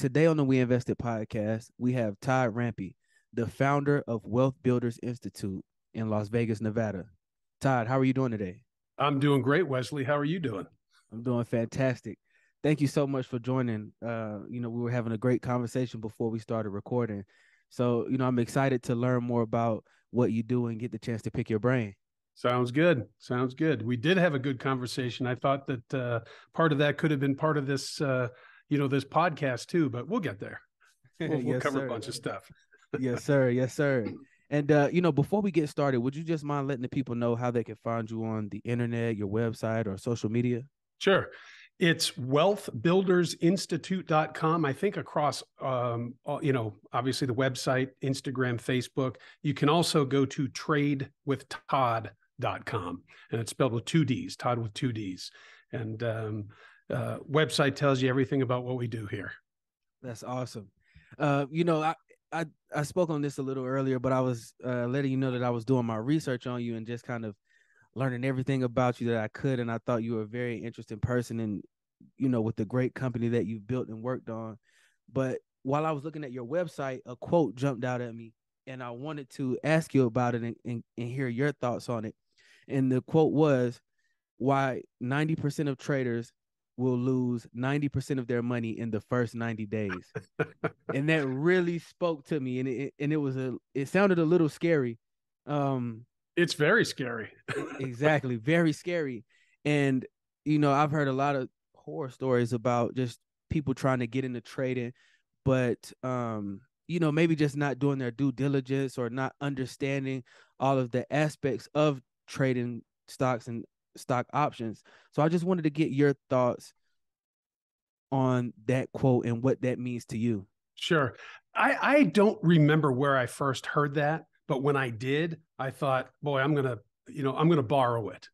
Today on the We Invested podcast, we have Todd Rampy, the founder of Wealth Builders Institute in Las Vegas, Nevada. Todd, how are you doing today? I'm doing great, Wesley. How are you doing? I'm doing fantastic. Thank you so much for joining. Uh, you know, we were having a great conversation before we started recording. So, you know, I'm excited to learn more about what you do and get the chance to pick your brain. Sounds good. Sounds good. We did have a good conversation. I thought that uh, part of that could have been part of this uh, you know, this podcast too, but we'll get there. We'll, we'll cover sir. a bunch of stuff. yes, sir. Yes, sir. And uh, you know, before we get started, would you just mind letting the people know how they can find you on the internet, your website, or social media? Sure. It's wealthbuildersinstitute.com. I think across, um, all, you know, obviously the website, Instagram, Facebook. You can also go to tradewithtod.com and it's spelled with two D's, Todd with two D's. And um, uh, website tells you everything about what we do here. That's awesome. Uh, you know, I, I I spoke on this a little earlier, but I was uh, letting you know that I was doing my research on you and just kind of learning everything about you that I could, and I thought you were a very interesting person, and you know, with the great company that you've built and worked on. But while I was looking at your website, a quote jumped out at me, and I wanted to ask you about it and, and, and hear your thoughts on it. And the quote was, "Why ninety percent of traders will lose 90% of their money in the first 90 days. and that really spoke to me and it and it was a it sounded a little scary. Um it's very scary. exactly, very scary. And you know, I've heard a lot of horror stories about just people trying to get into trading, but um you know, maybe just not doing their due diligence or not understanding all of the aspects of trading stocks and stock options. So I just wanted to get your thoughts on that quote and what that means to you. Sure. I, I don't remember where I first heard that, but when I did, I thought, boy, I'm gonna, you know, I'm gonna borrow it.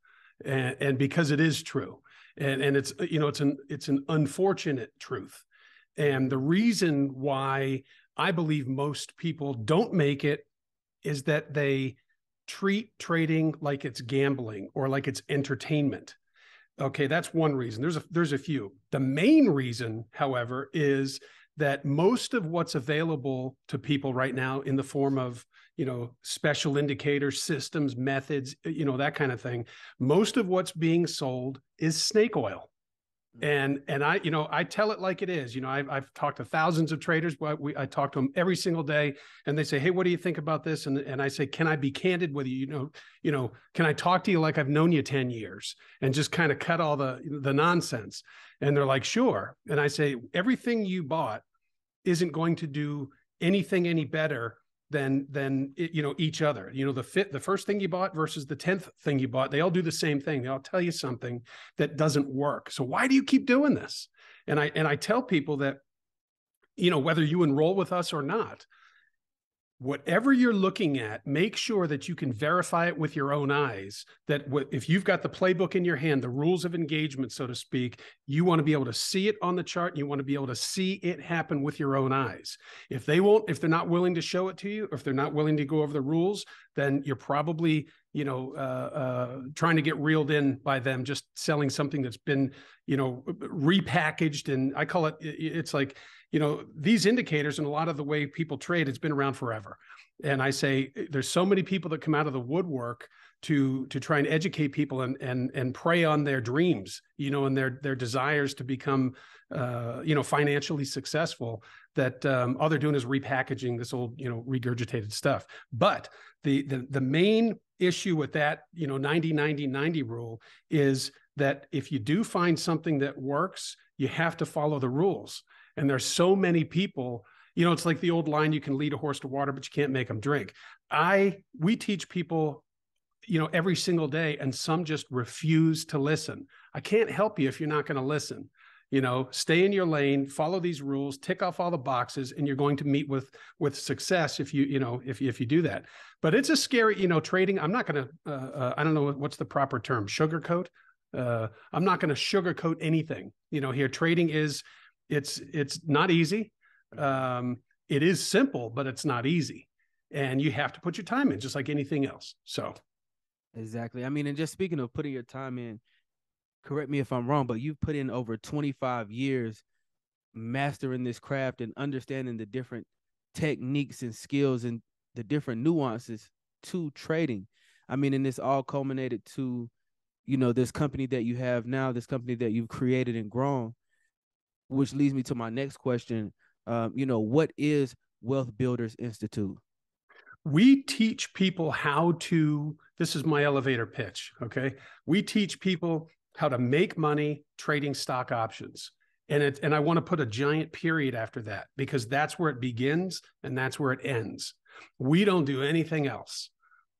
And and because it is true. And and it's you know, it's an it's an unfortunate truth. And the reason why I believe most people don't make it is that they treat trading like it's gambling or like it's entertainment. Okay, that's one reason. There's a there's a few. The main reason, however, is that most of what's available to people right now in the form of you know special indicators systems methods you know that kind of thing most of what's being sold is snake oil Mm-hmm. and and i you know i tell it like it is you know I've, I've talked to thousands of traders but we, i talk to them every single day and they say hey what do you think about this and and i say can i be candid with you you know you know can i talk to you like i've known you 10 years and just kind of cut all the the nonsense and they're like sure and i say everything you bought isn't going to do anything any better than than you know each other you know the fit the first thing you bought versus the 10th thing you bought they all do the same thing they all tell you something that doesn't work so why do you keep doing this and i and i tell people that you know whether you enroll with us or not whatever you're looking at, make sure that you can verify it with your own eyes. That if you've got the playbook in your hand, the rules of engagement, so to speak, you want to be able to see it on the chart. You want to be able to see it happen with your own eyes. If they won't, if they're not willing to show it to you, if they're not willing to go over the rules, then you're probably you know, uh, uh, trying to get reeled in by them, just selling something that's been, you know, repackaged. And I call it, it's like, you know, these indicators and a lot of the way people trade, it's been around forever. And I say, eh, there's so many people that come out of the woodwork to to try and educate people and and and prey on their dreams you know and their their desires to become uh, you know financially successful that um, all they're doing is repackaging this old you know regurgitated stuff but the the the main issue with that, you know, 90, 90, 90 rule is that if you do find something that works, you have to follow the rules. And there's so many people, you know, it's like the old line, you can lead a horse to water, but you can't make them drink. I, we teach people, you know, every single day, and some just refuse to listen. I can't help you if you're not going to listen you know stay in your lane follow these rules tick off all the boxes and you're going to meet with with success if you you know if, if you do that but it's a scary you know trading i'm not going to uh, uh, i don't know what's the proper term sugarcoat uh, i'm not going to sugarcoat anything you know here trading is it's it's not easy um, it is simple but it's not easy and you have to put your time in just like anything else so exactly i mean and just speaking of putting your time in correct me if I'm wrong, but you've put in over 25 years mastering this craft and understanding the different techniques and skills and the different nuances to trading. I mean, and this all culminated to, you know, this company that you have now, this company that you've created and grown, which leads me to my next question. Um, you know, what is Wealth Builders Institute? We teach people how to, this is my elevator pitch, okay? We teach people how to make money trading stock options. And it and I want to put a giant period after that because that's where it begins and that's where it ends. We don't do anything else.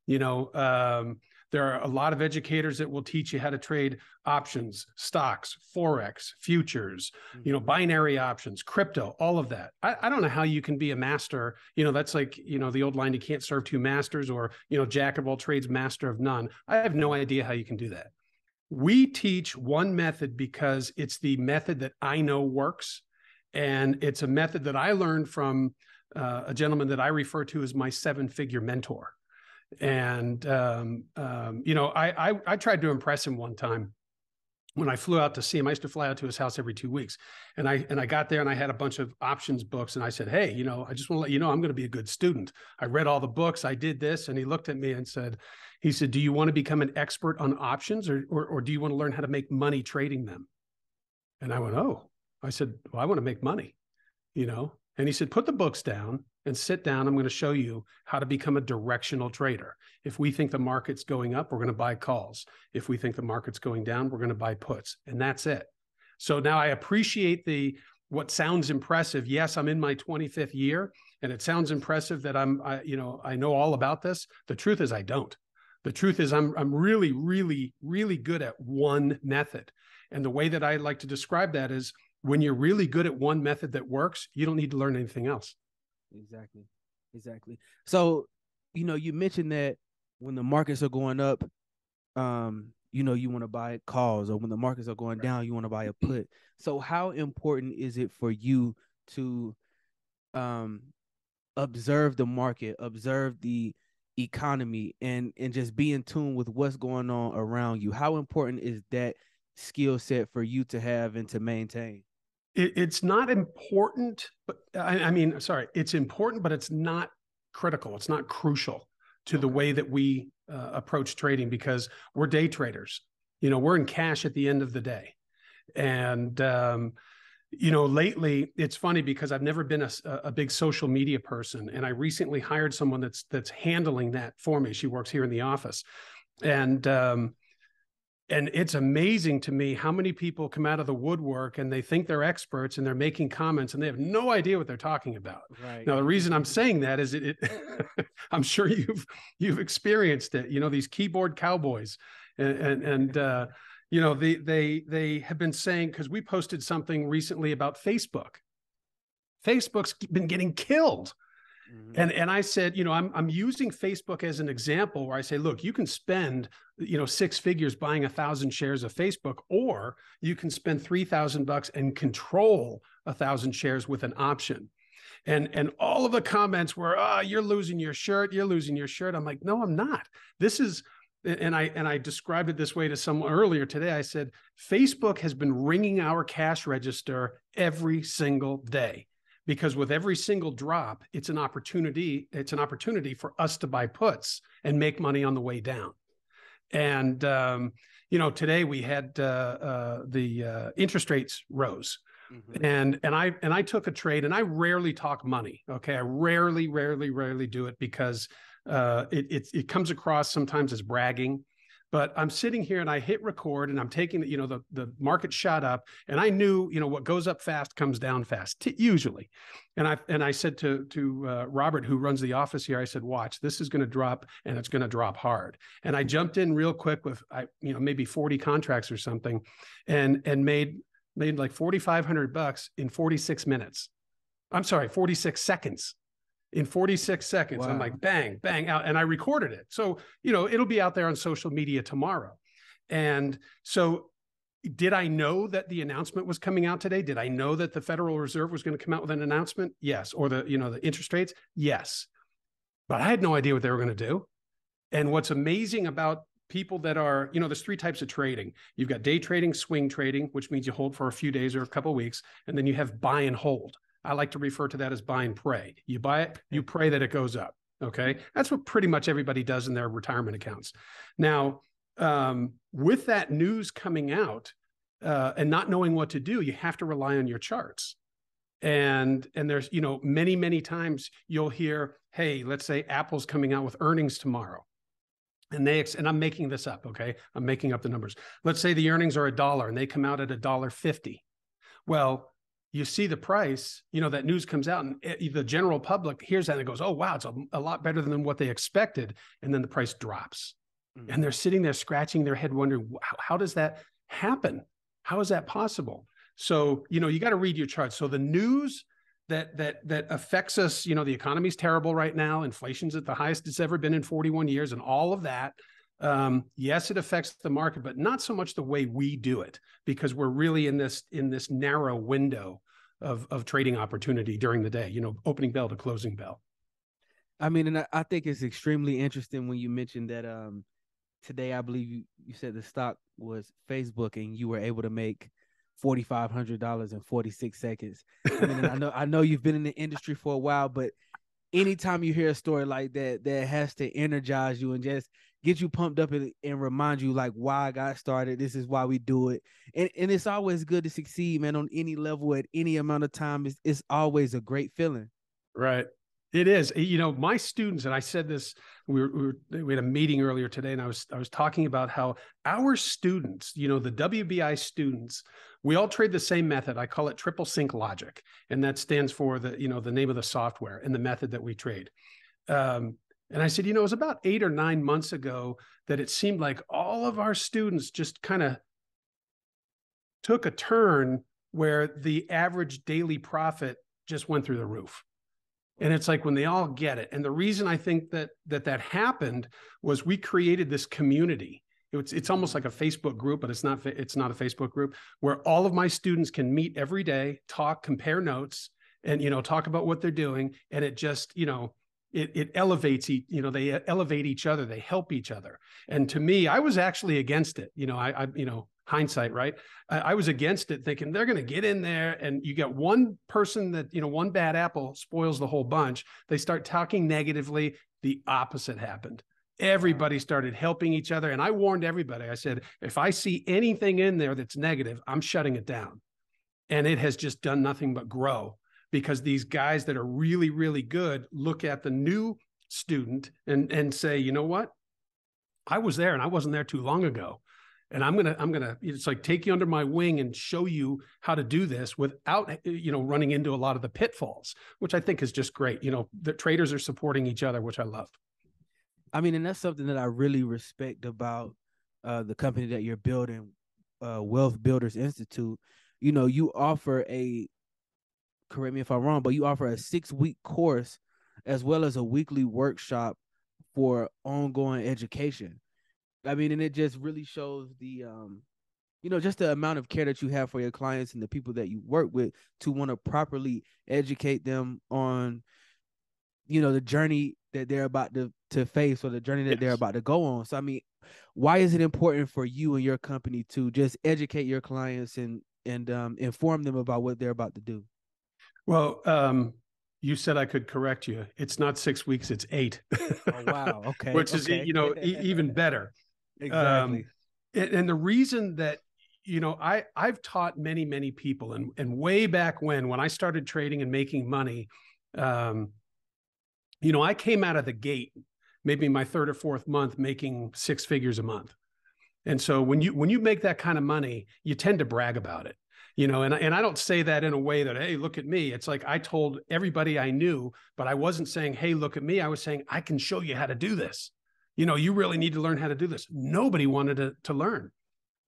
You know, um, there are a lot of educators that will teach you how to trade options, stocks, forex, futures, you know, mm-hmm. binary options, crypto, all of that. I, I, don't know how you can be a master. You know, that's like you know the old line: you can't serve two masters, or you know, jack of all trades, master of none. I have no idea how you can do that. We teach one method because it's the method that I know works. And it's a method that I learned from uh, a gentleman that I refer to as my seven figure mentor. And, um, um, you know, I, I, I tried to impress him one time when I flew out to see him, I used to fly out to his house every two weeks. And I and I got there and I had a bunch of options books. And I said, Hey, you know, I just want to let you know I'm going to be a good student. I read all the books, I did this. And he looked at me and said, he said, Do you want to become an expert on options or or, or do you want to learn how to make money trading them? And I went, Oh. I said, Well, I want to make money, you know. And he said, put the books down and sit down. I'm going to show you how to become a directional trader. If we think the market's going up, we're going to buy calls. If we think the market's going down, we're going to buy puts. And that's it. So now I appreciate the what sounds impressive. Yes, I'm in my 25th year and it sounds impressive that I'm I, you know, I know all about this. The truth is I don't. The truth is I'm I'm really really really good at one method. And the way that I like to describe that is when you're really good at one method that works, you don't need to learn anything else. Exactly. Exactly. So, you know, you mentioned that when the markets are going up, um, you know, you want to buy calls, or when the markets are going right. down, you want to buy a put. So, how important is it for you to um, observe the market, observe the economy, and and just be in tune with what's going on around you? How important is that skill set for you to have and to maintain? it, it's not important, but I, I, mean, sorry, it's important, but it's not critical. It's not crucial to the way that we uh, approach trading because we're day traders. You know, we're in cash at the end of the day, and um, you know, lately it's funny because I've never been a, a, big social media person, and I recently hired someone that's that's handling that for me. She works here in the office, and um, and it's amazing to me how many people come out of the woodwork and they think they're experts and they're making comments and they have no idea what they're talking about. Right. Now the reason I'm saying that is it, it I'm sure you've you've experienced it. You know these keyboard cowboys and and, and uh, you know they they they have been saying because we posted something recently about Facebook. Facebook's been getting killed Mm-hmm. And and I said, you know, I'm I'm using Facebook as an example where I say, look, you can spend, you know, six figures buying a thousand shares of Facebook, or you can spend three thousand bucks and control a thousand shares with an option. And and all of the comments were, ah, oh, you're losing your shirt, you're losing your shirt. I'm like, no, I'm not. This is and I and I described it this way to someone earlier today. I said Facebook has been ringing our cash register every single day because with every single drop it's an opportunity it's an opportunity for us to buy puts and make money on the way down and um, you know today we had uh, uh, the uh, interest rates rose mm-hmm. and and i and i took a trade and i rarely talk money okay i rarely rarely rarely do it because uh, it, it, it comes across sometimes as bragging but I'm sitting here and I hit record and I'm taking, you know, the, the market shot up and I knew, you know, what goes up fast comes down fast t- usually. And I, and I said to, to uh, Robert, who runs the office here, I said, watch, this is going to drop and it's going to drop hard. And I jumped in real quick with, I, you know, maybe 40 contracts or something and, and made, made like 4,500 bucks in 46 minutes. I'm sorry, 46 seconds in 46 seconds. Wow. I'm like, bang, bang out. And I recorded it. So, you know, it'll be out there on social media tomorrow. And so, did I know that the announcement was coming out today? Did I know that the Federal Reserve was going to come out with an announcement? Yes. Or the, you know, the interest rates? Yes. But I had no idea what they were going to do. And what's amazing about people that are, you know, there's three types of trading. You've got day trading, swing trading, which means you hold for a few days or a couple weeks, and then you have buy and hold. I like to refer to that as buy and pray. You buy it, you pray that it goes up. Okay. That's what pretty much everybody does in their retirement accounts. Now, um, with that news coming out uh, and not knowing what to do, you have to rely on your charts. And and there's you know many many times you'll hear hey let's say Apple's coming out with earnings tomorrow, and they and I'm making this up okay I'm making up the numbers. Let's say the earnings are a dollar and they come out at a dollar fifty. Well, you see the price, you know, that news comes out and it, eh, the general public hears that and goes, oh, wow, it's a, a, lot better than what they expected. And then the price drops. Mm-hmm. And they're sitting there scratching their head, wondering, how, how does that happen? How is that possible? So, you know, you got to read your charts. So the news that that that affects us, you know, the economy's terrible right now, inflation's at the highest it's ever been in 41 years, and all of that. Um, yes, it affects the market, but not so much the way we do it, because we're really in this in this narrow window of of trading opportunity during the day. You know, opening bell to closing bell. I mean, and I, I think it's extremely interesting when you mentioned that um, today. I believe you you said the stock was Facebook, and you were able to make forty five hundred dollars in forty six seconds. I mean, I know I know you've been in the industry for a while, but anytime you hear a story like that, that has to energize you and just get you pumped up and, and remind you like why I got started. This is why we do it. And and it's always good to succeed, man, on any level at any amount of time. It's it's always a great feeling. Right. It is. You know, my students, and I said this, we were, we, were, we had a meeting earlier today, and I was I was talking about how our students, you know, the WBI students, we all trade the same method. I call it triple sync logic, and that stands for the you know the name of the software and the method that we trade. Um, and I said, you know, it was about eight or nine months ago that it seemed like all of our students just kind of took a turn where the average daily profit just went through the roof. And it's like when they all get it. And the reason I think that that that happened was we created this community. It's it's almost like a Facebook group, but it's not it's not a Facebook group where all of my students can meet every day, talk, compare notes, and you know talk about what they're doing. And it just you know it, it elevates each, you know they elevate each other they help each other and to me i was actually against it you know i, I you know hindsight right I, I was against it thinking they're going to get in there and you got one person that you know one bad apple spoils the whole bunch they start talking negatively the opposite happened everybody started helping each other and i warned everybody i said if i see anything in there that's negative i'm shutting it down and it has just done nothing but grow because these guys that are really, really good look at the new student and and say, you know what? I was there and I wasn't there too long ago. And I'm gonna, I'm gonna, it's like take you under my wing and show you how to do this without, eh, you know, running into a lot of the pitfalls, which I think is just great. You know, the traders are supporting each other, which I love. I mean, and that's something that I really respect about uh, the company that you're building, uh, Wealth Builders Institute. You know, you offer a correct me if I'm wrong, but you offer a six week course as well as a weekly workshop for ongoing education. I mean, and it just really shows the, um, you know, just the amount of care that you have for your clients and the people that you work with to want to properly educate them on, you know, the journey that they're about to, to face or the journey that yes. they're about to go on. So, I mean, why is it important for you and your company to just educate your clients and, and um, inform them about what they're about to do? Well, um, you said I could correct you. It's not six weeks; it's eight. oh, wow. Okay. Which okay. is you know e- even better. Um, exactly. Um, and, the reason that you know I I've taught many many people, and and way back when when I started trading and making money, um, you know I came out of the gate maybe my third or fourth month making six figures a month. And so when you when you make that kind of money, you tend to brag about it you know and, and i don't say that in a way that hey look at me it's like i told everybody i knew but i wasn't saying hey look at me i was saying i can show you how to do this you know you really need to learn how to do this nobody wanted to, to learn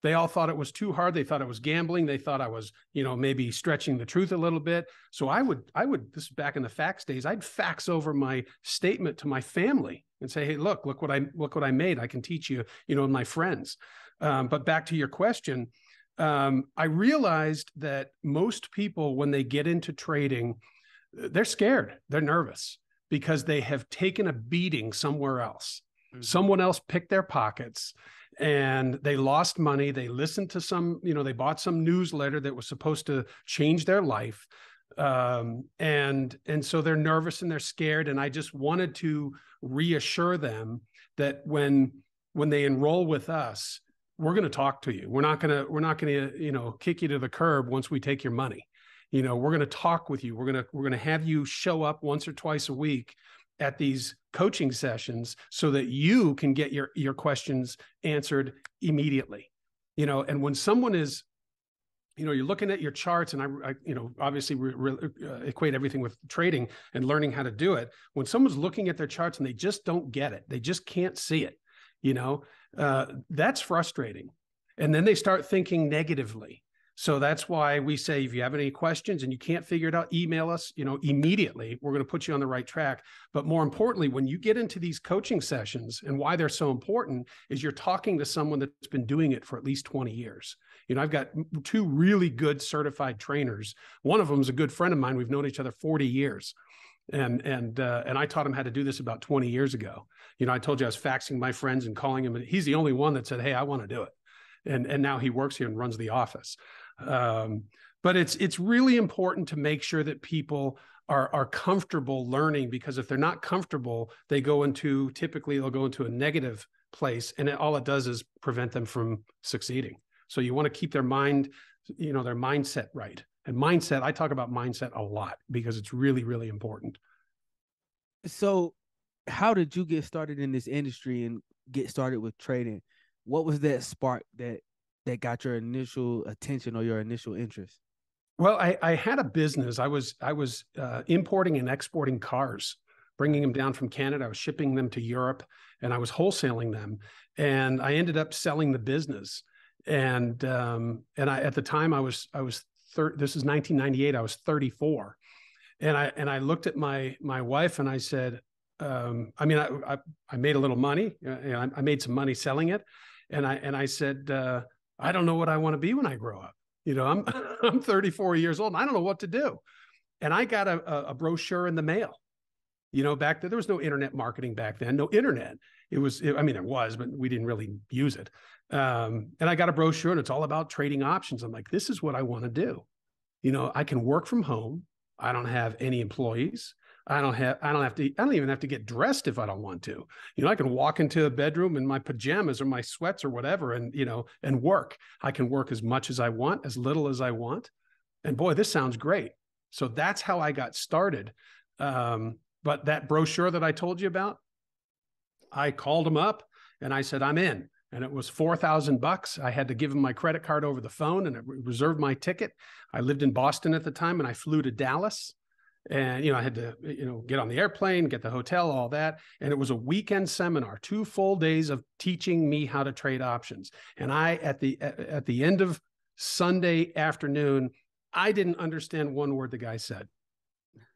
they all thought it was too hard they thought it was gambling they thought i was you know maybe stretching the truth a little bit so i would i would this is back in the fax days i'd fax over my statement to my family and say hey look look what i look what i made i can teach you you know my friends um, but back to your question um, I realized that most people, when they get into trading, they're scared, they're nervous because they have taken a beating somewhere else. Mm-hmm. Someone else picked their pockets and they lost money. They listened to some, you know, they bought some newsletter that was supposed to change their life. Um, and and so they're nervous and they're scared. And I just wanted to reassure them that when when they enroll with us, we're going to talk to you. We're not going to we're not going to you know kick you to the curb once we take your money. You know, we're going to talk with you. We're going to we're going to have you show up once or twice a week at these coaching sessions so that you can get your your questions answered immediately. You know, and when someone is you know you're looking at your charts and i, I you know obviously re, re, uh, equate everything with trading and learning how to do it when someone's looking at their charts and they just don't get it they just can't see it you know uh, that's frustrating. And then they start thinking negatively. So that's why we say if you have any questions and you can't figure it out, email us, you know, immediately. We're going to put you on the right track. But more importantly, when you get into these coaching sessions and why they're so important is you're talking to someone that's been doing it for at least 20 years. You know, I've got two really good certified trainers. One of them is a good friend of mine. We've known each other 40 years and and uh, and I taught him how to do this about 20 years ago. You know, I told you I was faxing my friends and calling him, and he's the only one that said, "Hey, I want to do it," and and now he works here and runs the office. Um, but it's it's really important to make sure that people are are comfortable learning because if they're not comfortable, they go into typically they'll go into a negative place, and it, all it does is prevent them from succeeding. So you want to keep their mind, you know, their mindset right and mindset. I talk about mindset a lot because it's really, really important. So, how did you get started in this industry and get started with trading? What was that spark that that got your initial attention or your initial interest? Well, I, I had a business. I was I was uh, importing and exporting cars, bringing them down from Canada. I was shipping them to Europe, and I was wholesaling them. And I ended up selling the business and um, and I at the time I was I was thir- this is 1998. I was 34, and I and I looked at my my wife and I said, um, I mean, I, I, I made a little money. Uh, I, I made some money selling it, and I and I said, uh, I don't know what I want to be when I grow up. You know, I'm I'm 34 years old. and I don't know what to do, and I got a, a brochure in the mail you know, back then there was no internet marketing back then, no internet. It was, it, I mean, there was, but we didn't really use it. Um, and I got a brochure and it's all about trading options. I'm like, this is what I want to do. You know, I can work from home. I don't have any employees. I don't have I don't have to I don't even have to get dressed if I don't want to. You know, I can walk into a bedroom in my pajamas or my sweats or whatever and you know and work. I can work as much as I want, as little as I want. And boy, this sounds great. So that's how I got started. Um, but that brochure that I told you about, I called him up and I said, I'm in. And it was 4,000 bucks. I had to give him my credit card over the phone and reserve reserved my ticket. I lived in Boston at the time and I flew to Dallas. And, you know, I had to, you know, get on the airplane, get the hotel, all that. And it was a weekend seminar, two full days of teaching me how to trade options. And I, at the, at the end of Sunday afternoon, I didn't understand one word the guy said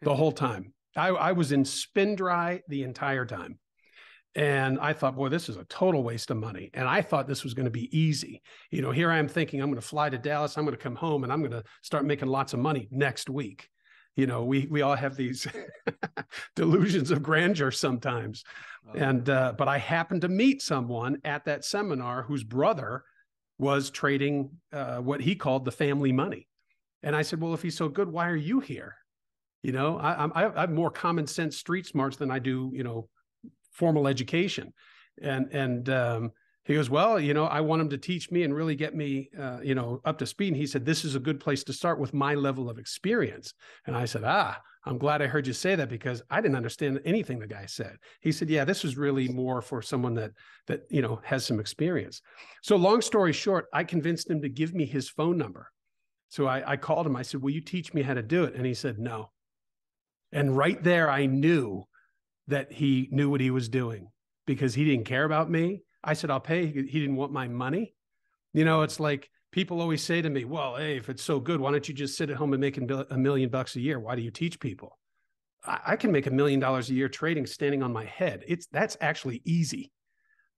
the whole time. I, I was in spin dry the entire time. And I thought, boy, this is a total waste of money. And I thought this was going to be easy. You know, here I am thinking I'm going to fly to Dallas, I'm going to come home, and I'm going to start making lots of money next week. You know, we we all have these delusions of grandeur sometimes. Oh. And uh, but I happened to meet someone at that seminar whose brother was trading uh, what he called the family money. And I said, well, if he's so good, why are you here? You know, I, I, I have more common sense street smarts than I do, you know, formal education. And and um, he goes, well, you know, I want him to teach me and really get me, uh, you know, up to speed. And he said, this is a good place to start with my level of experience. And I said, ah, I'm glad I heard you say that because I didn't understand anything the guy said. He said, "Yeah, this is really more for someone that that you know has some experience." So, long story short, I convinced him to give me his phone number. So I, I called him. I said, "Will you teach me how to do it?" And he said, "No." And right there, I knew that he knew what he was doing because he didn't care about me. I said, I'll pay. He didn't want my money. You know, it's like people always say to me, well, hey, if it's so good, why don't you just sit at home and make a million bucks a year? Why do you teach people? I can make a million dollars a year trading standing on my head. It's that's actually easy.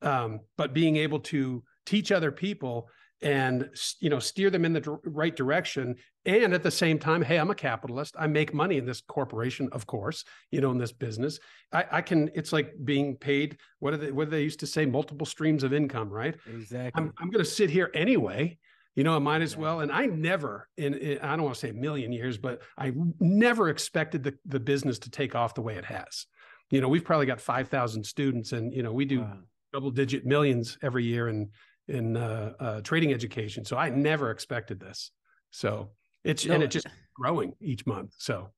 Um, but being able to teach other people and you know steer them in the right direction and at the same time hey i'm a capitalist i make money in this corporation of course you know in this business i, I can it's like being paid what are they what they used to say multiple streams of income right exactly i'm, I'm going to sit here anyway you know i might as well and i never in, in i don't want to say a million years but i never expected the, the business to take off the way it has you know we've probably got 5000 students and you know we do wow. double digit millions every year and in uh, uh, trading education. So I never expected this. So it's no, and it's just growing each month. So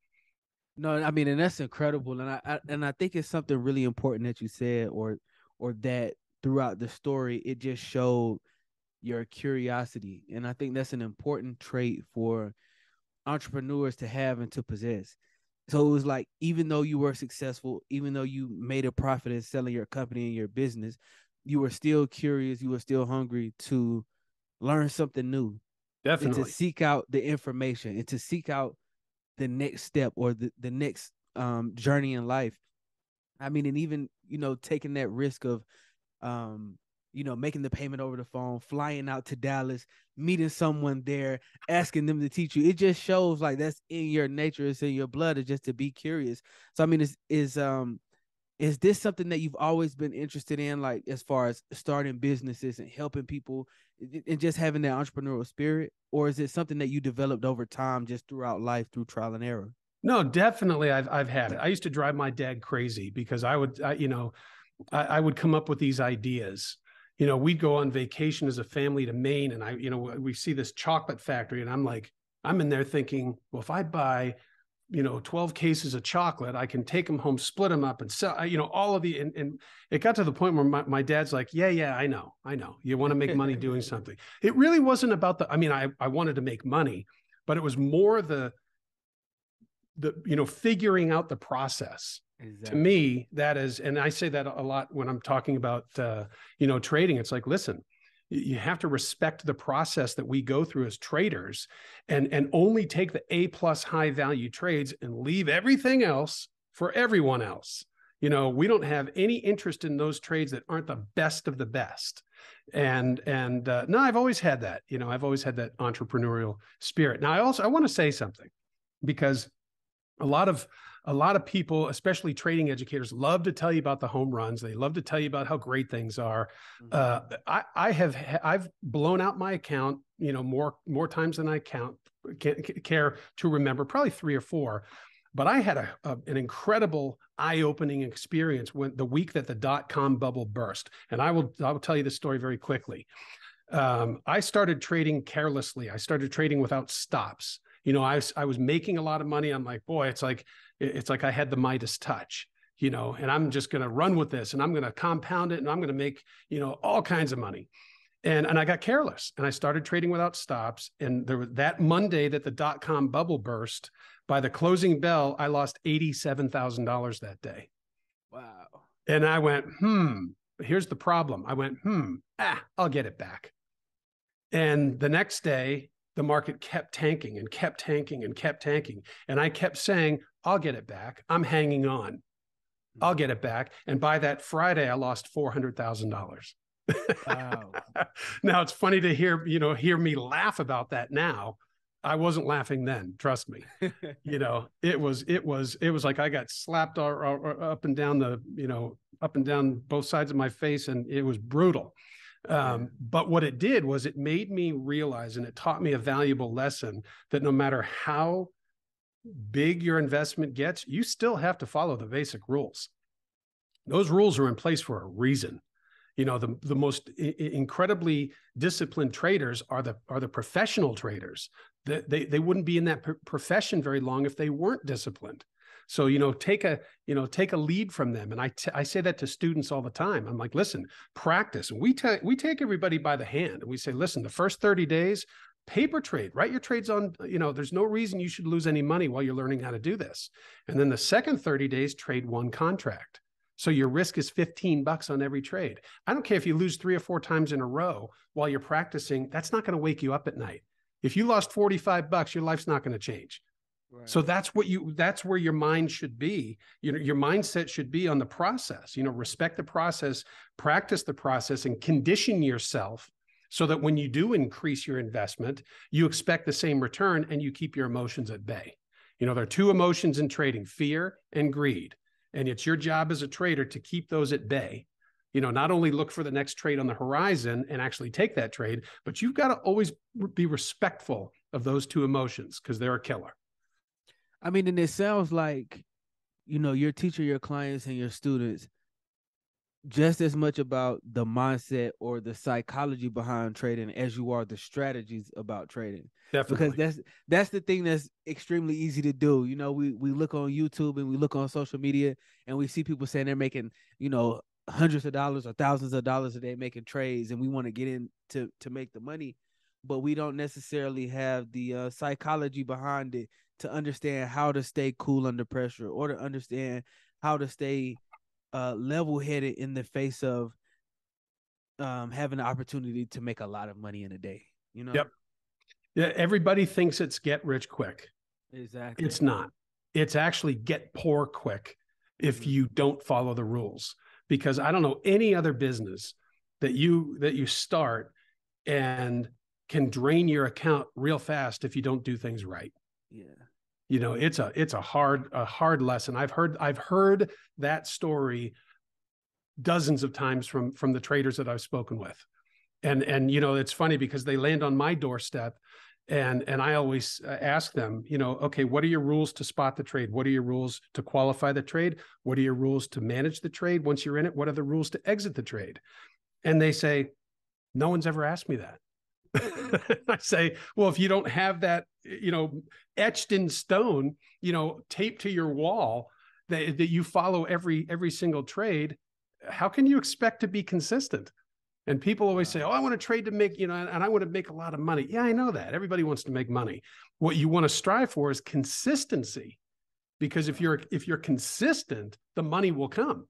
no, I mean, and that's incredible, and I, I and I think it's something really important that you said, or or that throughout the story, it just showed your curiosity, and I think that's an important trait for entrepreneurs to have and to possess. So it was like, even though you were successful, even though you made a profit in selling your company and your business, you were still curious, you were still hungry to learn something new. Definitely. to seek out the information and to seek out the next step or the, the next um, journey in life. I mean, and even, you know, taking that risk of um, you know, making the payment over the phone, flying out to Dallas, meeting someone there, asking them to teach you. It just shows like that's in your nature, it's in your blood, it's just to be curious. So I mean, it's is um is this something that you've always been interested in like as far as starting businesses and helping people and just having that entrepreneurial spirit or is it something that you developed over time just throughout life through trial and error no definitely i've, I've had it i used to drive my dad crazy because i would I, you know I, I would come up with these ideas you know we'd go on vacation as a family to maine and i you know we see this chocolate factory and i'm like i'm in there thinking well if i buy you know 12 cases of chocolate i can take them home split them up and sell you know all of the and, and it got to the point where my, my dad's like yeah yeah i know i know you want to make money doing something it really wasn't about the i mean i i wanted to make money but it was more the the you know figuring out the process exactly. to me that is and i say that a lot when i'm talking about uh, you know trading it's like listen you have to respect the process that we go through as traders and and only take the a plus high value trades and leave everything else for everyone else you know we don't have any interest in those trades that aren't the best of the best and and uh, no i've always had that you know i've always had that entrepreneurial spirit now i also i want to say something because a lot of a lot of people, especially trading educators, love to tell you about the home runs. They love to tell you about how great things are. Mm-hmm. Uh, I, I have I've blown out my account, you know, more more times than I count can, care to remember, probably three or four. But I had a, a an incredible eye-opening experience when the week that the dot-com bubble burst, and I will I will tell you this story very quickly. Um, I started trading carelessly. I started trading without stops you know, I was, I was making a lot of money. I'm like, boy, it's like, it's like I had the Midas touch, you know, and I'm just going to run with this and I'm going to compound it and I'm going to make, you know, all kinds of money. And, and I got careless and I started trading without stops. And there was that Monday that the dot com bubble burst by the closing bell, I lost $87,000 that day. Wow. And I went, hmm, here's the problem. I went, hmm, ah, I'll get it back. And the next day, the market kept tanking and kept tanking and kept tanking. And I kept saying, I'll get it back. I'm hanging on. I'll get it back. And by that Friday, I lost $400,000. Wow. now it's funny to hear, you know, hear me laugh about that now. I wasn't laughing then, trust me. you know, it was it was it was like I got slapped all, all, all, up and down the, you know, up and down both sides of my face and it was brutal. Um, but what it did was it made me realize and it taught me a valuable lesson that no matter how big your investment gets, you still have to follow the basic rules. Those rules are in place for a reason. You know, the, the most I- incredibly disciplined traders are the are the professional traders. They, they, they wouldn't be in that pr- profession very long if they weren't disciplined. So, you know, take a, you know, take a lead from them. And I, t- I say that to students all the time. I'm like, listen, practice. We take, we take everybody by the hand and we say, listen, the first 30 days, paper trade, write your trades on, you know, there's no reason you should lose any money while you're learning how to do this. And then the second 30 days, trade one contract. So your risk is 15 bucks on every trade. I don't care if you lose three or four times in a row while you're practicing, that's not going to wake you up at night. If you lost 45 bucks, your life's not going to change. So that's what you that's where your mind should be. You know, your mindset should be on the process. You know, respect the process, practice the process and condition yourself so that when you do increase your investment, you expect the same return and you keep your emotions at bay. You know, there are two emotions in trading, fear and greed. And it's your job as a trader to keep those at bay. You know, not only look for the next trade on the horizon and actually take that trade, but you've got to always be respectful of those two emotions because they're a killer. I mean, and it sounds like, you know, your teacher, your clients, and your students just as much about the mindset or the psychology behind trading as you are the strategies about trading. Definitely. Because that's that's the thing that's extremely easy to do. You know, we we look on YouTube and we look on social media and we see people saying they're making, you know, hundreds of dollars or thousands of dollars a day making trades and we want to get in to to make the money, but we don't necessarily have the uh, psychology behind it to understand how to stay cool under pressure or to understand how to stay uh, level headed in the face of um, having the opportunity to make a lot of money in a day. You know? Yep. Yeah, everybody thinks it's get rich quick. Exactly. It's not. It's actually get poor quick if mm-hmm. you don't follow the rules. Because I don't know any other business that you that you start and can drain your account real fast if you don't do things right. Yeah. You know, it's a it's a hard a hard lesson. I've heard I've heard that story dozens of times from from the traders that I've spoken with. And and you know, it's funny because they land on my doorstep and and I always uh, ask them, you know, okay, what are your rules to spot the trade? What are your rules to qualify the trade? What are your rules to manage the trade once you're in it? What are the rules to exit the trade? And they say, no one's ever asked me that. I say, well, if you don't have that, you know, etched in stone, you know, taped to your wall that, that you follow every every single trade, how can you expect to be consistent? And people always say, "Oh, I want to trade to make, you know, and I want to make a lot of money." Yeah, I know that. Everybody wants to make money. What you want to strive for is consistency. Because if you're if you're consistent, the money will come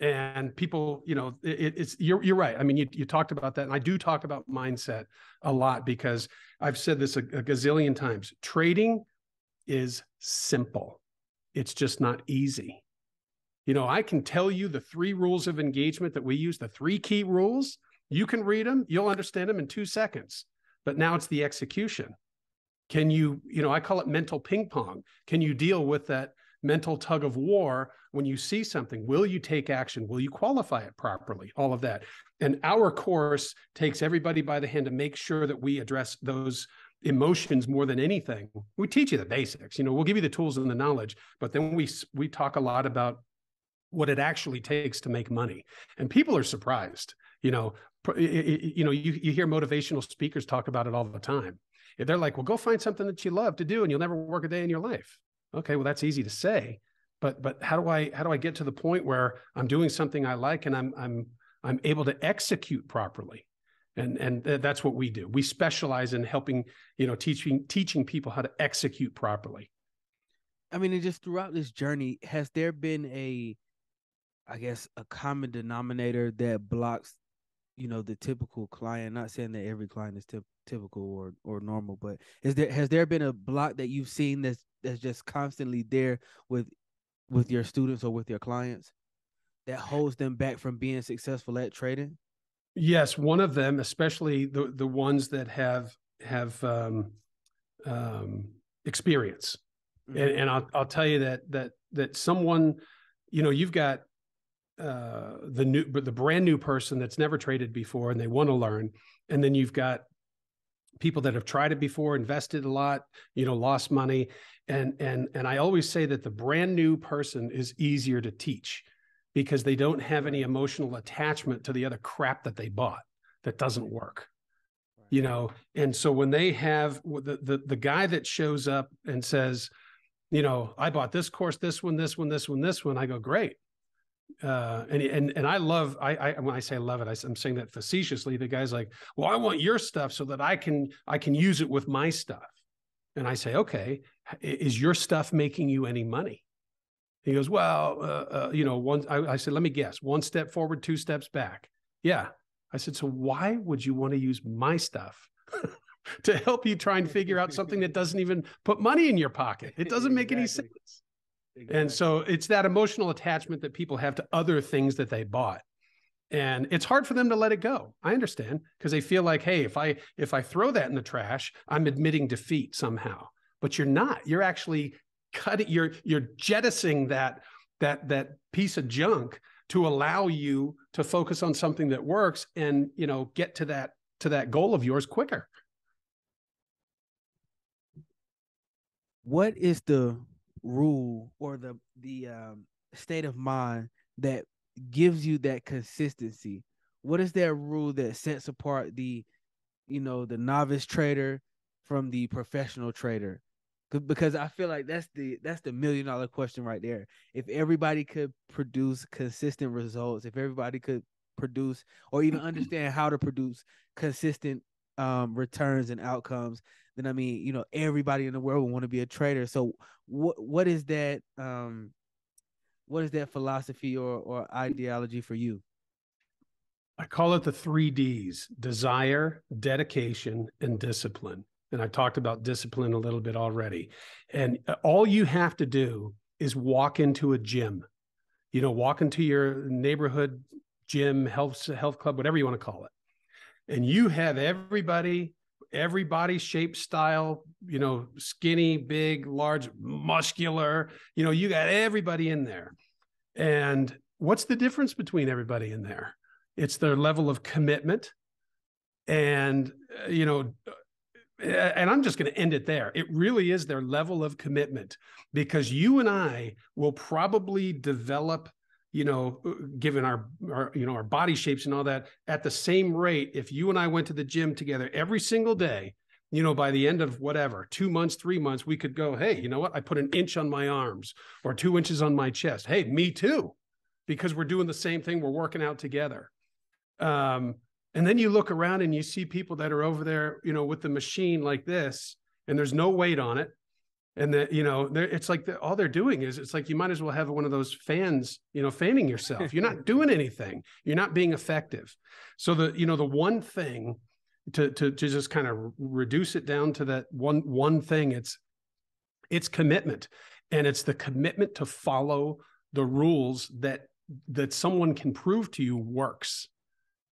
and people you know it, it's you're, you're right i mean you, you talked about that and i do talk about mindset a lot because i've said this a, a gazillion times trading is simple it's just not easy you know i can tell you the three rules of engagement that we use the three key rules you can read them you'll understand them in two seconds but now it's the execution can you you know i call it mental ping pong can you deal with that mental tug of war when you see something will you take action will you qualify it properly all of that and our course takes everybody by the hand to make sure that we address those emotions more than anything we teach you the basics you know we'll give you the tools and the knowledge but then we we talk a lot about what it actually takes to make money and people are surprised you know you know you, you hear motivational speakers talk about it all the time they're like well go find something that you love to do and you'll never work a day in your life Okay, well that's easy to say, but but how do I how do I get to the point where I'm doing something I like and I'm I'm I'm able to execute properly? And and that's what we do. We specialize in helping, you know, teaching teaching people how to execute properly. I mean, and just throughout this journey, has there been a I guess a common denominator that blocks you know the typical client not saying that every client is t- typical or or normal but is there has there been a block that you've seen that's that's just constantly there with with your students or with your clients that holds them back from being successful at trading yes one of them especially the the ones that have have um, um experience mm-hmm. and, and I'll, I'll tell you that that that someone you know you've got uh, the new the brand new person that's never traded before and they want to learn and then you've got people that have tried it before invested a lot you know lost money and and and i always say that the brand new person is easier to teach because they don't have any emotional attachment to the other crap that they bought that doesn't work you know and so when they have the the, the guy that shows up and says you know i bought this course this one this one this one this one i go great uh, and and and I love I, I when I say love it I, am saying that facetiously. The guy's like, "Well, I want your stuff so that I can I can use it with my stuff." And I say, "Okay, is your stuff making you any money?" He goes, "Well, uh, uh, you know, one." I, I said, "Let me guess. One step forward, two steps back." Yeah, I said, "So why would you want to use my stuff?" to help you try and figure out something that doesn't even put money in your pocket. It doesn't make exactly. any sense. Exactly. And so it's that emotional attachment that people have to other things that they bought. And it's hard for them to let it go. I understand because they feel like, hey, if I if I throw that in the trash, I'm admitting defeat somehow. But you're not. You're actually cutting. You're you're jettisoning that that that piece of junk to allow you to focus on something that works and you know get to that to that goal of yours quicker. What is the rule or the the um, state of mind that gives you that consistency? What is that rule that sets apart the you know the novice trader from the professional trader? Because I feel like that's the that's the million dollar question right there. If everybody could produce consistent results, if everybody could produce or even understand how to produce consistent um, returns and outcomes, then I mean, you know, everybody in the world would want to be a trader. So what what is that um, what is that philosophy or or ideology for you? I call it the three D's desire, dedication, and discipline. And I talked about discipline a little bit already. And uh, all you have to do is walk into a gym, you know, walk into your neighborhood gym, health, health club, whatever you want to call it and you have everybody every body shape style you know skinny big large muscular you know you got everybody in there and what's the difference between everybody in there it's their level of commitment and uh, you know uh, and I'm just going to end it there. It really is their level of commitment because you and I will probably develop you know, uh, given our, our, you know, our body shapes and all that, at the same rate, if you and I went to the gym together every single day, you know, by the end of whatever, two months, three months, we could go, hey, you know what? I put an inch on my arms or two inches on my chest. Hey, me too, because we're doing the same thing. We're working out together. Um, and then you look around and you see people that are over there, you know, with the machine like this, and there's no weight on it and that you know it's like the, all they're doing is it's like you might as well have one of those fans you know fanning yourself you're not doing anything you're not being effective so the you know the one thing to to, to just kind of reduce it down to that one one thing it's it's commitment and it's the commitment to follow the rules that that someone can prove to you works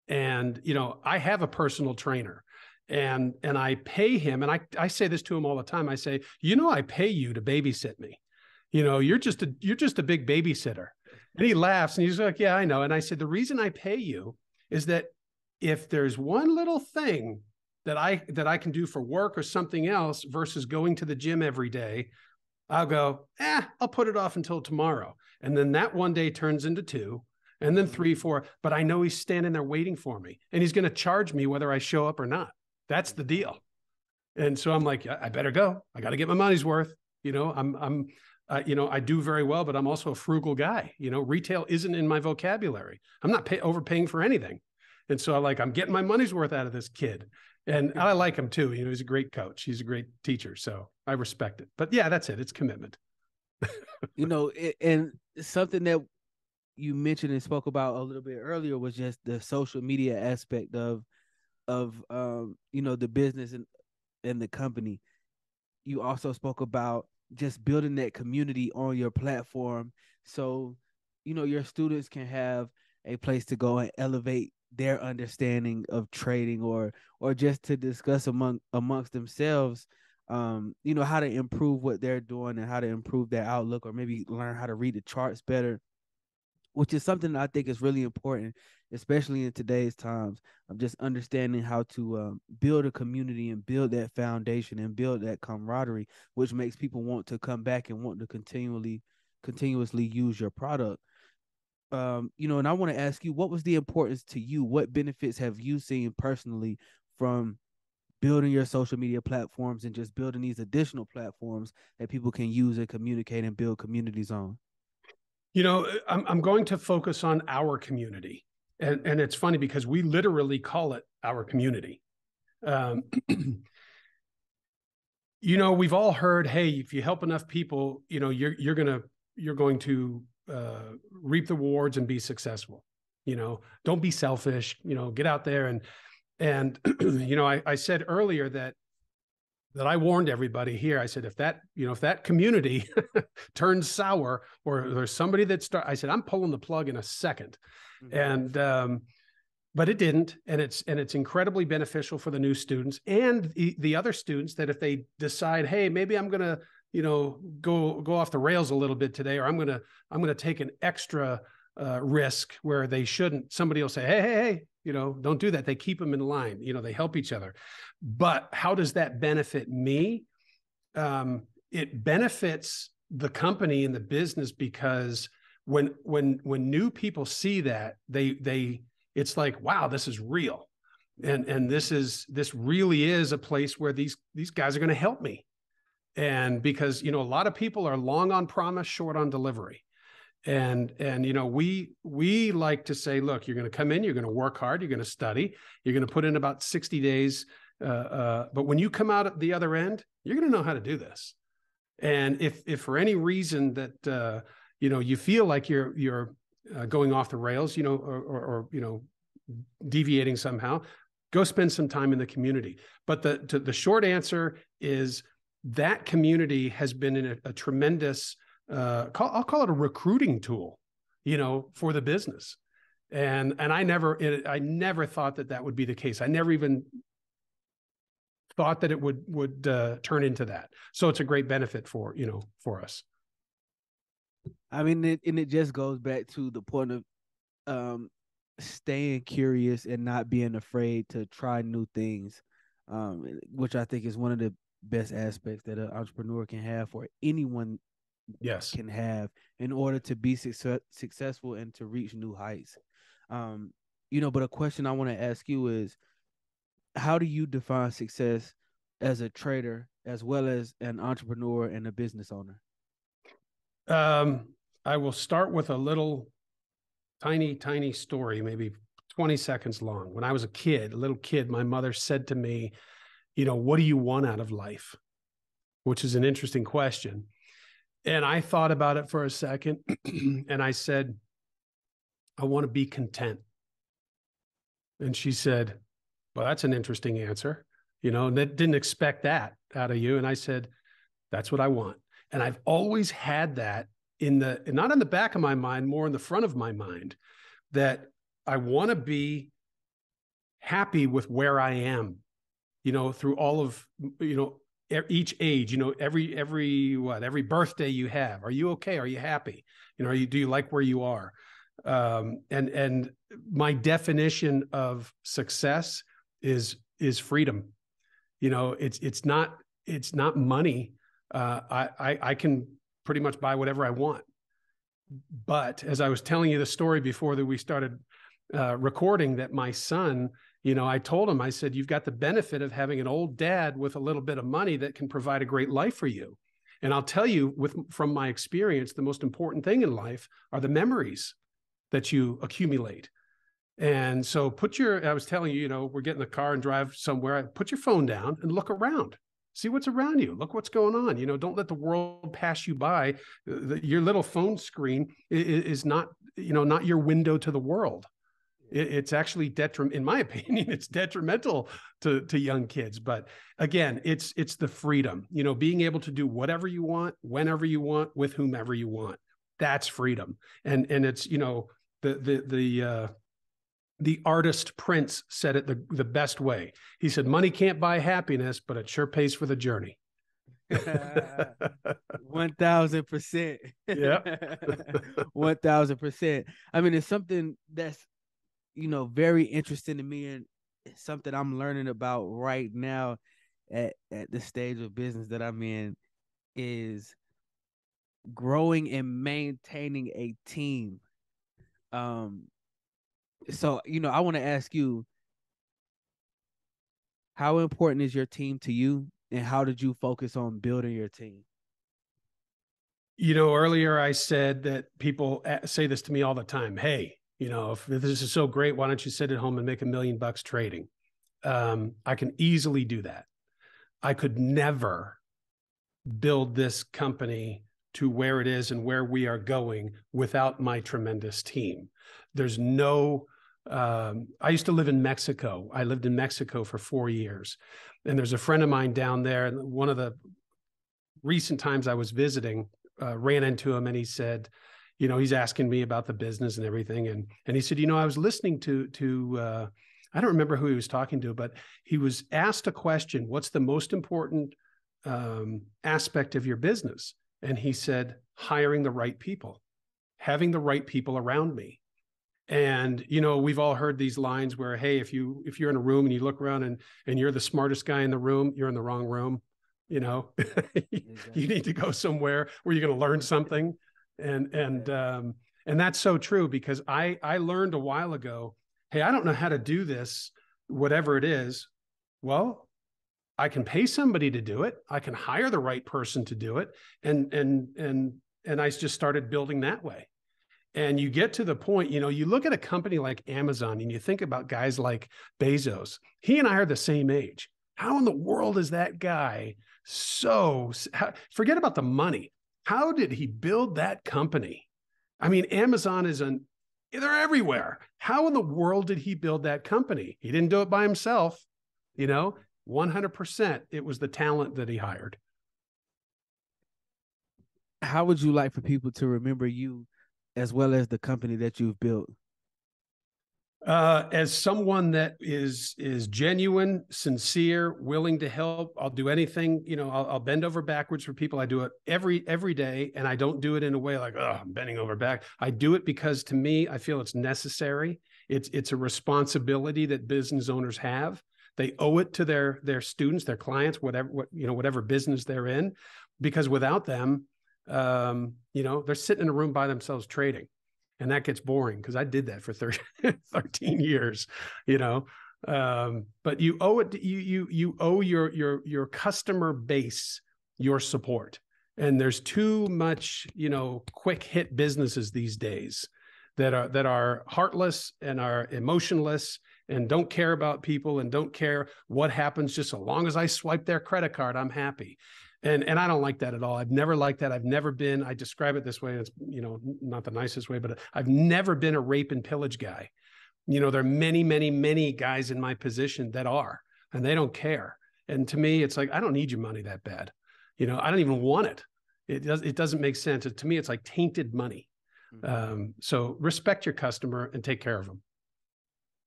and you know i have a personal trainer and and I pay him and I I say this to him all the time I say you know I pay you to babysit me you know you're just a you're just a big babysitter and he laughs and he's like yeah I know and I said the reason I pay you is that if there's one little thing that I that I can do for work or something else versus going to the gym every day I'll go eh I'll put it off until tomorrow and then that one day turns into two and then mm-hmm. three four but I know he's standing there waiting for me and he's going to charge me whether I show up or not that's the deal. And so I'm like, I better go. I got to get my money's worth. You know, I'm, I'm, uh, you know, I do very well, but I'm also a frugal guy. You know, retail isn't in my vocabulary. I'm not pay- overpaying for anything. And so I like, I'm getting my money's worth out of this kid. And I like him too. You know, he's a great coach. He's a great teacher. So I respect it. But yeah, that's it. It's commitment. you know, and something that you mentioned and spoke about a little bit earlier was just the social media aspect of of um, you know the business and and the company. You also spoke about just building that community on your platform, so you know your students can have a place to go and elevate their understanding of trading or or just to discuss among amongst themselves um you know how to improve what they're doing and how to improve their outlook or maybe learn how to read the charts better which is something I think is really important, especially in today's times of just understanding how to um, build a community and build that foundation and build that camaraderie, which makes people want to come back and want to continually, continuously use your product. Um, you know, and I want to ask you, what was the importance to you? What benefits have you seen personally from building your social media platforms and just building these additional platforms that people can use and communicate and build communities on? You know, I'm, I'm going to focus on our community. And, and it's funny because we literally call it our community. Um, you know, we've all heard, hey, if you help enough people, you know, you're you're gonna you're going to uh, reap the rewards and be successful. You know, don't be selfish. You know, get out there and and you know, I, I said earlier that that I warned everybody here. I said, if that, you know, if that community turns sour or there's somebody that start, I said, I'm pulling the plug in a 2nd mm-hmm. And, um, but it didn't. And it's, and it's incredibly beneficial for the new students and the, the other students that if they decide, Hey, maybe I'm going to, you know, go, go off the rails a little bit today, or I'm going to, I'm going to take an extra uh, risk where they shouldn't. Somebody will say, hey, hey, hey, you know, don't do that. They keep them in line, you know, they help each other. But how does that benefit me? Um, it benefits the company and the business because when when when new people see that they they it's like wow this is real and and this is this really is a place where these these guys are going to help me and because you know a lot of people are long on promise short on delivery and and you know we we like to say look you're going to come in you're going to work hard you're going to study you're going to put in about 60 days uh, uh, but when you come out at the other end you're going to know how to do this and if if for any reason that uh, you know you feel like you're you're uh, going off the rails you know or, or, or, you know deviating somehow go spend some time in the community but the to, the short answer is that community has been in a, a tremendous uh, call, I'll call it a recruiting tool, you know, for the business. And and I never it, I never thought that that would be the case. I never even thought that it would would uh, turn into that. So it's a great benefit for you know for us. I mean, it, and it just goes back to the point of um, staying curious and not being afraid to try new things, um, which I think is one of the best aspects that an entrepreneur can have for anyone yes can have in order to be success, successful and to reach new heights um you know but a question i want to ask you is how do you define success as a trader as well as an entrepreneur and a business owner um i will start with a little tiny tiny story maybe 20 seconds long when i was a kid a little kid my mother said to me you know what do you want out of life which is an interesting question and I thought about it for a second and I said, I want to be content. And she said, Well, that's an interesting answer, you know, and didn't expect that out of you. And I said, That's what I want. And I've always had that in the, not in the back of my mind, more in the front of my mind, that I want to be happy with where I am, you know, through all of, you know, each age you know every every what every birthday you have are you okay are you happy you know are you do you like where you are um, and and my definition of success is is freedom you know it's it's not it's not money uh, I, I i can pretty much buy whatever i want but as i was telling you the story before that we started uh, recording that my son you know, I told him, I said, you've got the benefit of having an old dad with a little bit of money that can provide a great life for you. And I'll tell you with from my experience, the most important thing in life are the memories that you accumulate. And so put your, I was telling you, you know, we're getting the car and drive somewhere. Put your phone down and look around. See what's around you. Look what's going on. You know, don't let the world pass you by. Your little phone screen is not, you know, not your window to the world it, it's actually detriment, in my opinion, it's detrimental to, to young kids. But again, it's it's the freedom, you know, being able to do whatever you want, whenever you want, with whomever you want. That's freedom. And and it's, you know, the the the uh the artist Prince said it the, the best way. He said, Money can't buy happiness, but it sure pays for the journey. 1000%. yeah. 1000%. I mean, it's something that's you know, very interesting to me and something I'm learning about right now at, at the stage of business that I'm in is growing and maintaining a team. Um so you know, I want to ask you how important is your team to you and how did you focus on building your team? You know, earlier I said that people eh, say this to me all the time. Hey, you know, if this is so great, why don't you sit at home and make a million bucks trading? Um, I can easily do that. I could never build this company to where it is and where we are going without my tremendous team. There's no, um, I used to live in Mexico. I lived in Mexico for four years. And there's a friend of mine down there. And one of the recent times I was visiting, uh, ran into him and he said, you know, he's asking me about the business and everything. And and he said, you know, I was listening to to uh, I don't remember who he was talking to, but he was asked a question: What's the most important um, aspect of your business? And he said, hiring the right people, having the right people around me. And you know, we've all heard these lines where, hey, if you if you're in a room and you look around and and you're the smartest guy in the room, you're in the wrong room. You know, you need to go somewhere where you're going to learn something and and um, and that's so true because I I learned a while ago, hey, I don't know how to do this, whatever it is. Well, I can pay somebody to do it. I can hire the right person to do it, and and and and I just started building that way. And you get to the point, you know, you look at a company like Amazon and you think about guys like Bezos. He and I are the same age. How in the world is that guy so? forget about the money. How did he build that company? I mean, Amazon is an they're everywhere. How in the world did he build that company? He didn't do it by himself, you know. 100% it was the talent that he hired. How would you like for people to remember you as well as the company that you've built? Uh, as someone that is is genuine, sincere, willing to help, I'll do anything. You know, I'll, I'll, bend over backwards for people. I do it every every day, and I don't do it in a way like, oh, I'm bending over back. I do it because to me, I feel it's necessary. It's it's a responsibility that business owners have. They owe it to their their students, their clients, whatever what you know, whatever business they're in, because without them, um, you know, they're sitting in a room by themselves trading and that gets boring because I did that for 30, 13 years, you know. Um, but you owe it you you you owe your your your customer base your support. And there's too much, you know, quick hit businesses these days that are that are heartless and are emotionless and don't care about people and don't care what happens just as long as I swipe their credit card, I'm happy and and i don't like that at all i've never liked that i've never been i describe it this way it's you know not the nicest way but i've never been a rape and pillage guy you know there are many many many guys in my position that are and they don't care and to me it's like i don't need your money that bad you know i don't even want it it, does, it doesn't make sense to me it's like tainted money mm-hmm. um, so respect your customer and take care of them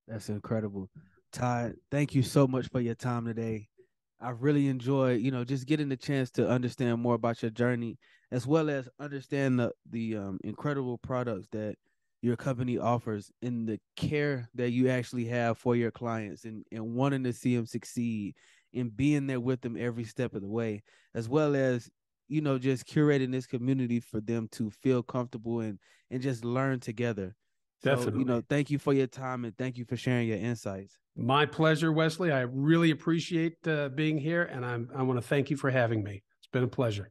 that's incredible todd thank you so much for your time today I really enjoy, you know, just getting the chance to understand more about your journey, as well as understand the the um, incredible products that your company offers and the care that you actually have for your clients and, and wanting to see them succeed and being there with them every step of the way, as well as, you know, just curating this community for them to feel comfortable and and just learn together. Definitely. So, you know, thank you for your time and thank you for sharing your insights. My pleasure, Wesley. I really appreciate uh, being here, and I'm, I want to thank you for having me. It's been a pleasure.